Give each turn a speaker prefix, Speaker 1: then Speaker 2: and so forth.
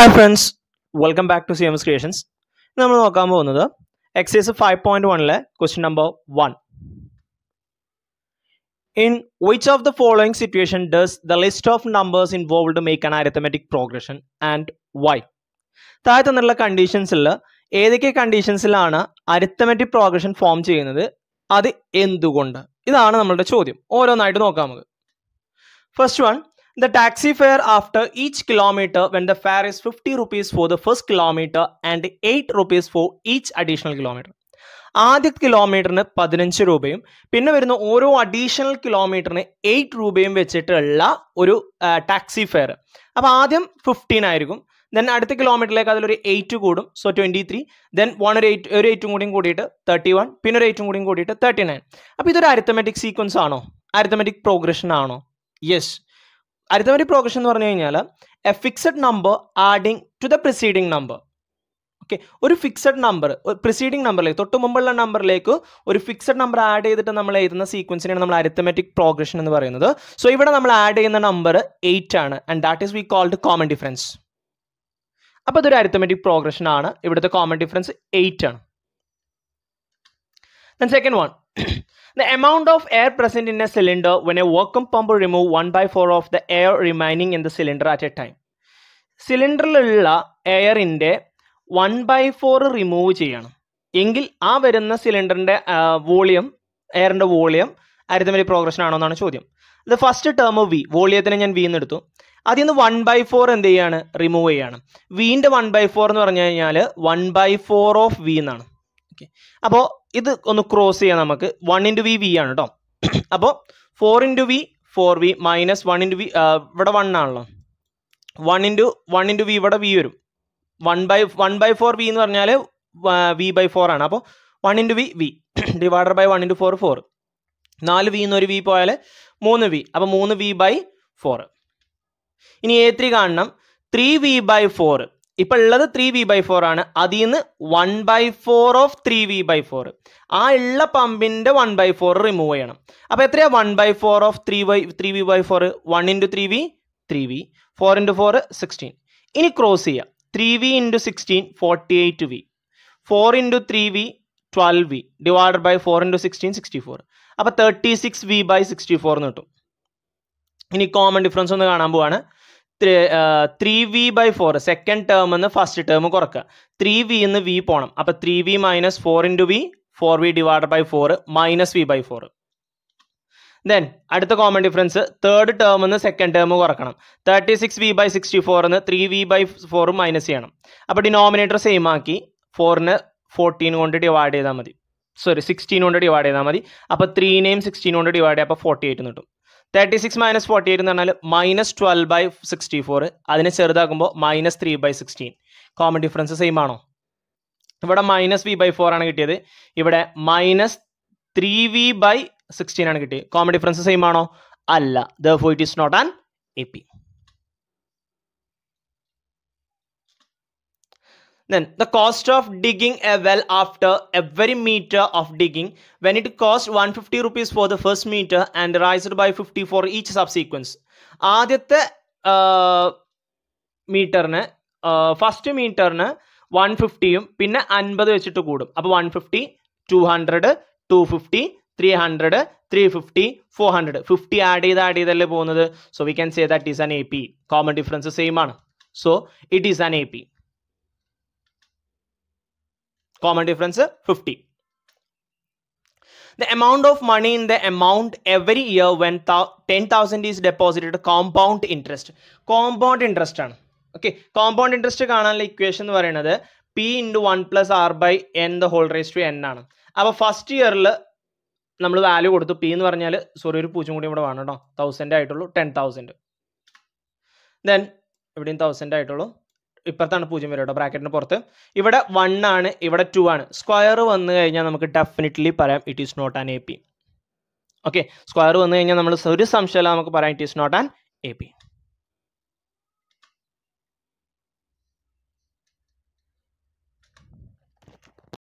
Speaker 1: Hi friends welcome back to C M's creations നമ്മൾ നോക്കാൻ പോകുന്നത് എക്സൈസ് ഫൈവ് പോയിന്റ് വണ്ണിലെ question number one in which of the following situation does the list of numbers involve make an arithmetic progression and why താഴെ തന്നിട്ടുള്ള കണ്ടീഷൻസിൽ ഏതൊക്കെ കണ്ടീഷൻസിലാണ് arithmetic progression form ചെയ്യുന്നത് അത് എന്തുകൊണ്ട് ഇതാണ് നമ്മളുടെ ചോദ്യം ഓരോന്നായിട്ട് നോക്കാം നമുക്ക് first one The taxi fare after each kilometer when the fare is 50 rupees for the first kilometer and 8 rupees for each additional kilometer. ആദ്യ കിലോമീറ്ററിന് പതിനഞ്ച് രൂപയും പിന്നെ വരുന്ന ഓരോ അഡീഷണൽ കിലോമീറ്ററിന് എയ്റ്റ് രൂപയും വെച്ചിട്ടുള്ള ഒരു ടാക്സി ഫെയർ അപ്പോൾ ആദ്യം ഫിഫ്റ്റീൻ ആയിരിക്കും ദെൻ അടുത്ത കിലോമീറ്ററിലേക്ക് അതിലൊരു എയ്റ്റ് കൂടും so twenty three then one ഒരു എയ്റ്റ് ഒരു എയ്റ്റും കൂടിയും കൂടിയിട്ട് തേർട്ടി വൺ പിന്നെ ഒരു എയ്റ്റും കൂടിയും കൂടിയിട്ട് തേർട്ടി നയൻ അപ്പോൾ ഇതൊരു അരിത്തമെറ്റിക് സീക്വൻസ് ആണോ അരിത്തമെറ്റിക് പ്രോഗ്രഷൻ ആണോ യെസ് അരിതമരി പ്രോഗ്രഷൻ എന്ന് പറഞ്ഞു കഴിഞ്ഞാൽ a fixed number adding to the preceding number okay ഒരു ഫിക്സഡ് നമ്പർ പ്രിസീഡിങ് നമ്പറിലേക്ക് തൊട്ട് മുമ്പുള്ള നമ്പറിലേക്ക് ഒരു ഫിക്സഡ് നമ്പർ ആഡ് ചെയ്തിട്ട് നമ്മൾ എഴുതുന്ന സീക്വൻസിനാണ് നമ്മൾ അരിത്തമെറ്റിക് പ്രോഗ്രഷൻ എന്ന് പറയുന്നത് സോ ഇവിടെ നമ്മൾ ആഡ് ചെയ്യുന്ന നമ്പർ എയ്റ്റ് ആണ് and that is we called common difference അപ്പോൾ ഇതൊരു അരിത്തമെറ്റിക് പ്രോഗ്രഷൻ ആണ് ഇവിടുത്തെ കോമൺ ഡിഫറൻസ് എയ്റ്റ് ആണ് then second one The amount of air present in a cylinder when a vacuum pump remove 1 by 4 of the air remaining in the cylinder at a time. സിലിണ്ടറിലുള്ള എയറിൻ്റെ one by four remove ചെയ്യണം എങ്കിൽ ആ വരുന്ന സിലിണ്ടറിൻ്റെ volume എയറിൻ്റെ volume arithmetic progression ആണോ എന്നാണ് ചോദ്യം അത് ഫസ്റ്റ് ടേം വി വോളിയത്തിനെ ഞാൻ വി എന്നെടുത്തു അതിൽ നിന്ന് വൺ ബൈ ഫോർ എന്ത് ചെയ്യാണ് റിമൂവ് ചെയ്യാണ് വിൻ്റെ വൺ ബൈ ഫോർ എന്ന് പറഞ്ഞു കഴിഞ്ഞാൽ one by four of V എന്നാണ് ഓക്കെ അപ്പോൾ ഇത് ഒന്ന് ക്രോസ് ചെയ്യാം നമുക്ക് വൺ ഇൻറ്റു വി വി ആണ് കേട്ടോ അപ്പോൾ four into V four V minus one into V ഇവിടെ വൺ ആണല്ലോ one into one into V ഇവിടെ വി വരും one by one by four V എന്ന് പറഞ്ഞാൽ വി ബൈ ഫോർ ആണ് അപ്പോൾ one into V V divided by one into four four നാല് V എന്നൊരു വി പോയാൽ മൂന്ന് വി അപ്പോൾ മൂന്ന് വി ബൈ ഫോർ ഇനി എ ത്രീ കാണണം ത്രീ വി ബൈ ഫോർ ഇപ്പം ഉള്ളത് ത്രീ വി ബൈ ഫോർ ആണ് അതിൽ നിന്ന് one by four of three V by four ആ ഉള്ള പമ്പിൻ്റെ വൺ ബൈ ഫോർ റിമൂവ് ചെയ്യണം അപ്പോൾ എത്രയാ one by four of three by three V by four one into three V three V four into four sixteen ഇനി cross ചെയ്യുക three V into sixteen forty eight V four into three V twelve V divide by four into sixteen sixty four അപ്പോൾ thirty six V by sixty four എന്ന് കിട്ടും ഇനി common difference ഒന്ന് കാണാൻ പോവാണ് three V by four second term എന്ന് first term കുറക്കുക three V എന്ന് വി പോകണം അപ്പം three V minus four into V four V divide by four minus V by four then അടുത്ത കോമൺ ഡിഫറൻസ് തേർഡ് ടേം എന്ന് second term കുറക്കണം thirty six V by sixty four എന്ന് three V by four minus ചെയ്യണം അപ്പോൾ denominator same ആക്കി ഫോറിന് fourteen കൊണ്ട് divide ചെയ്താൽ മതി സോറി സിക്സ്റ്റീൻ കൊണ്ട് ഡിവൈഡ് ചെയ്താൽ മതി അപ്പോൾ ത്രീനെയും സിക്സ്റ്റീൻ കൊണ്ട് ഡിവൈഡ് ചെയ്യുക അപ്പോൾ ഫോർട്ടി എയ്റ്റ് കിട്ടും thirty six minus forty eight എന്ന് പറഞ്ഞാൽ minus twelve by sixty four അതിനെ ചെറുതാക്കുമ്പോൾ minus three by sixteen common difference same ആണോ ഇവിടെ മൈനസ് വി ബൈ ഫോർ ആണ് കിട്ടിയത് ഇവിടെ minus three V by sixteen ആണ് കിട്ടിയത് കോമൺ ഡിഫറൻസ് സെയിം ആണോ അല്ല therefore it is not an A P Then the cost of digging a well after every meter of digging when it costs 150 rupees for the first meter and rised by 50 for each subsequence. Adhitha, uh, meter ne, first meter ne, 150 pinna and bada vichitu 150, 200, 250. 300, 350, 400. 50 add either add either. So we can say that is an AP. Common difference is same. So it is an AP. Common difference 50. The amount of money in the amount every year when 10,000 is deposited compound interest. Compound interest ആണ് okay compound interest കാണാനുള്ള equation എന്ന് പറയുന്നത് P into one plus R by N the whole raise to N ആണ് അപ്പോൾ first ഇയറിൽ നമ്മൾ value കൊടുത്തു P എന്ന് പറഞ്ഞാൽ സോറി ഒരു പൂജ്യം കൂടി ഇവിടെ വേണം കേട്ടോ തൗസൻഡ് ആയിട്ടുള്ളൂ ടെൻ തൗസൻഡ് ദെൻ ഇവിടെയും തൗസൻഡ് ആയിട്ടുള്ളൂ ഇപ്പുറത്താണ് പൂജ്യം വരെ കേട്ടോ ബ്രാക്കറ്റിന് പുറത്ത് ഇവിടെ വൺ ആണ് ഇവിടെ ടു ആണ് സ്ക്വയർ വന്ന് കഴിഞ്ഞാൽ നമുക്ക് ഡെഫിനറ്റ്ലി പറയാം it is not an A P okay square വന്ന് കഴിഞ്ഞാൽ നമ്മൾ ഒരു സംശയമല്ല നമുക്ക് പറയാം it is not an A P